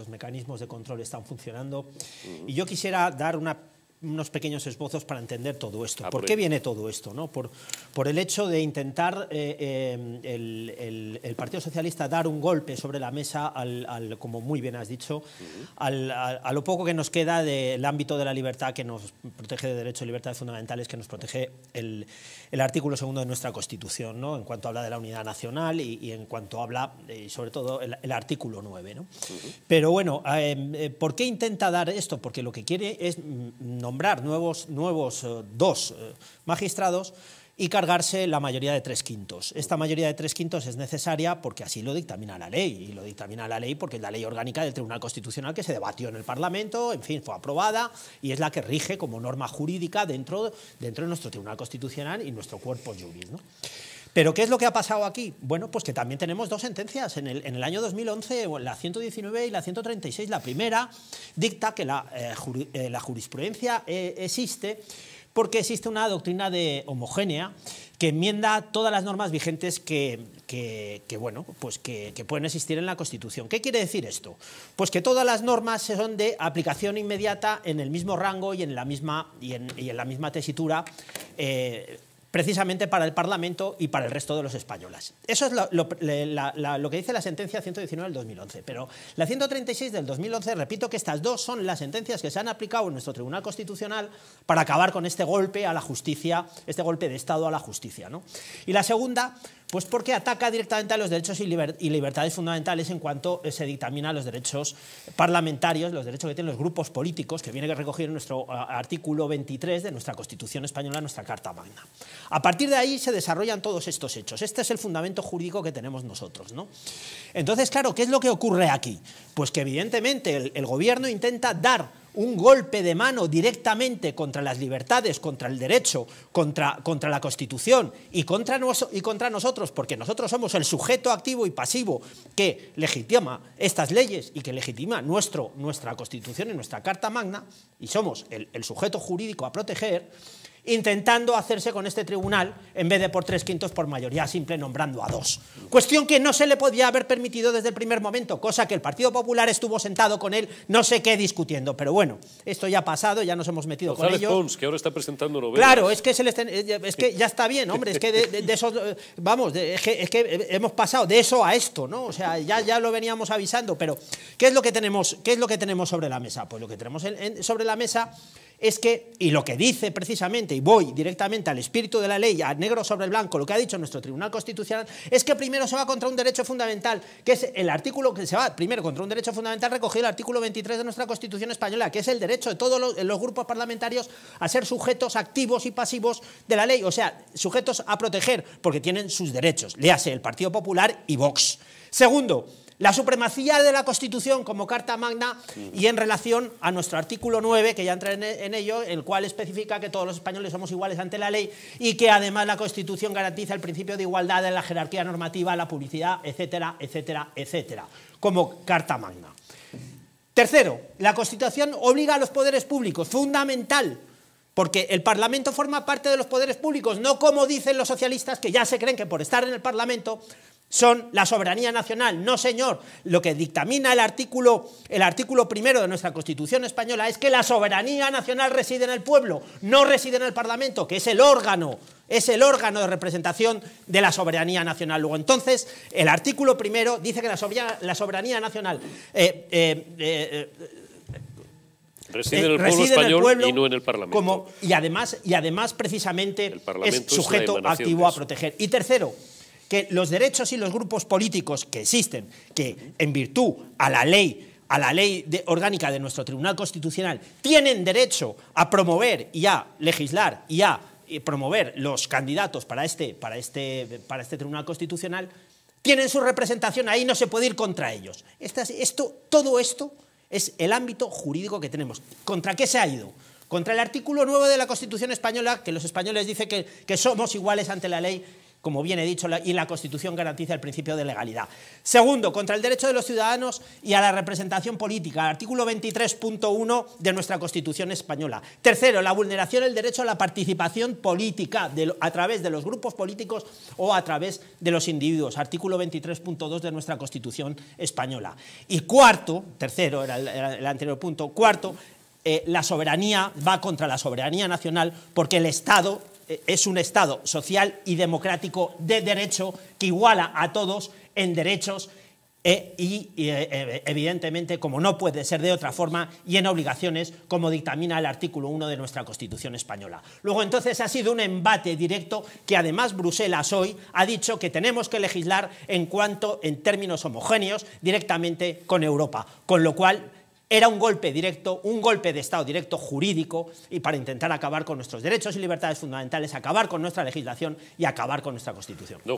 los mecanismos de control están funcionando. Y yo quisiera dar una unos pequeños esbozos para entender todo esto. Ah, ¿Por, qué viene todo esto? ¿no? Por, el hecho de intentar eh, eh, el, Partido Socialista dar un golpe sobre la mesa, al, como muy bien has dicho, a, lo poco que nos queda del ámbito de la libertad que nos protege de derechos y libertades fundamentales, que nos protege el, artículo segundo de nuestra Constitución, ¿no? en cuanto habla de la unidad nacional y, en cuanto habla, eh, sobre todo, el, artículo 9. Pero bueno, ¿por qué intenta dar esto? Porque lo que quiere es... Mm, nombrar nuevos, nuevos eh, dos eh, magistrados y cargarse la mayoría de tres quintos. Esta mayoría de tres quintos es necesaria porque así lo dictamina la ley, y lo dictamina la ley porque es la ley orgánica del Tribunal Constitucional que se debatió en el Parlamento, en fin, fue aprobada y es la que rige como norma jurídica dentro, dentro de nuestro Tribunal Constitucional y nuestro cuerpo jurídico. Pero ¿qué es lo que ha pasado aquí? Bueno, pues que también tenemos dos sentencias. En el, año 2011, la 119 y la 136, la primera dicta que la, eh, eh, jurisprudencia eh, existe porque existe una doctrina de homogénea que enmienda todas las normas vigentes que, bueno, pues que, pueden existir en la Constitución. ¿Qué quiere decir esto? Pues que todas las normas son de aplicación inmediata en el mismo rango y en la misma, y en, la misma tesitura precisamente para el Parlamento y para el resto de los españoles. Eso es lo, que dice la sentencia 119 del 2011, pero la 136 del 2011, repito que estas dos son las sentencias que se han aplicado en nuestro Tribunal Constitucional para acabar con este golpe a la justicia, este golpe de Estado a la justicia. ¿no? Y la segunda, pues porque ataca directamente a los derechos y, libertades fundamentales en cuanto eh, se dictamina los derechos parlamentarios, los derechos que tienen los grupos políticos, que viene a recoger en nuestro artículo 23 de nuestra Constitución española, nuestra Carta Magna. A partir de ahí se desarrollan todos estos hechos. Este es el fundamento jurídico que tenemos nosotros. ¿no? Entonces, claro, ¿qué es lo que ocurre aquí? Pues que evidentemente el gobierno intenta dar un golpe de mano directamente contra las libertades, contra el derecho, contra, contra la Constitución y contra, y contra nosotros, porque nosotros somos el sujeto activo y pasivo que legitima estas leyes y que legitima nuestro, nuestra Constitución y nuestra Carta Magna, y somos el sujeto jurídico a proteger, intentando hacerse con este tribunal en vez de por tres quintos por mayoría simple nombrando a dos. Cuestión que no se le podía haber permitido desde el primer momento, cosa que el Partido Popular estuvo sentado con él no sé qué discutiendo. Pero bueno, esto ya ha pasado, ya nos hemos metido con ello. que ahora está presentando Claro, es que, eh, es que ya está bien, hombre, es que de, eh, vamos, es, que, hemos pasado de eso a esto, ¿no? O sea, ya, ya lo veníamos avisando, pero ¿qué es lo que tenemos, qué es lo que tenemos sobre la mesa? Pues lo que tenemos sobre la mesa es que, y lo que dice precisamente, y voy directamente al espíritu de la ley, a negro sobre el blanco, lo que ha dicho nuestro Tribunal Constitucional, es que primero se va contra un derecho fundamental, que es el artículo que se va primero contra un derecho fundamental recogido en el artículo 23 de nuestra Constitución española, que es el derecho de todos los, grupos parlamentarios a ser sujetos activos y pasivos de la ley, o sea, sujetos a proteger, porque tienen sus derechos, Léase el Partido Popular y Vox. Segundo, la supremacía de la Constitución como Carta Magna y en relación a nuestro artículo 9, que ya entra e, en, ello, el cual especifica que todos los españoles somos iguales ante la ley y que además la Constitución garantiza el principio de igualdad en la jerarquía normativa, la publicidad, etcétera, etcétera, etcétera, como Carta Magna. Tercero, la Constitución obliga a los poderes públicos, fundamental, porque el Parlamento forma parte de los poderes públicos, no como dicen los socialistas que ya se creen que por estar en el Parlamento son la soberanía nacional. No, señor, lo que dictamina el artículo, el artículo primero de nuestra Constitución española es que la soberanía nacional reside en el pueblo, no reside en el Parlamento, que es el órgano, es el órgano de representación de la soberanía nacional. Luego, entonces, el artículo primero dice que la soberanía, la soberanía nacional... Eh, eh, eh, reside en el pueblo español y no en el Parlamento. y, además, y además, precisamente, es sujeto activo a proteger. Y tercero, que los derechos y los grupos políticos que existen, que en virtud a la ley a la ley orgánica de nuestro Tribunal Constitucional, tienen derecho a promover y a legislar y a eh, promover los candidatos para este, para, este, para este Tribunal Constitucional, tienen su representación ahí, no se puede ir contra ellos. esto, todo esto es el ámbito jurídico que tenemos. ¿Contra qué se ha ido? Contra el artículo 9 de la Constitución española, que los españoles dicen que somos iguales ante la ley como bien he dicho, y la Constitución garantiza el principio de legalidad. Segundo, contra el derecho de los ciudadanos y a la representación política, artículo 23.1 de nuestra Constitución española. Tercero, la vulneración del derecho a la participación política a través de los grupos políticos o a través de los individuos, artículo 23.2 de nuestra Constitución española. Y cuarto, tercero era el, anterior punto, cuarto, eh, la soberanía va contra la soberanía nacional porque el Estado es un Estado social y democrático de derecho que iguala a todos en derechos eh, y, eh, eh, evidentemente, como no puede ser de otra forma, y en obligaciones, como dictamina el artículo 1 de nuestra Constitución española. Luego, entonces, ha sido un embate directo que, además, Bruselas hoy ha dicho que tenemos que legislar en cuanto, en términos homogéneos, directamente con Europa, con lo cual era un golpe directo, un golpe de Estado directo jurídico y para intentar acabar con nuestros derechos y libertades fundamentales, acabar con nuestra legislación y acabar con nuestra Constitución.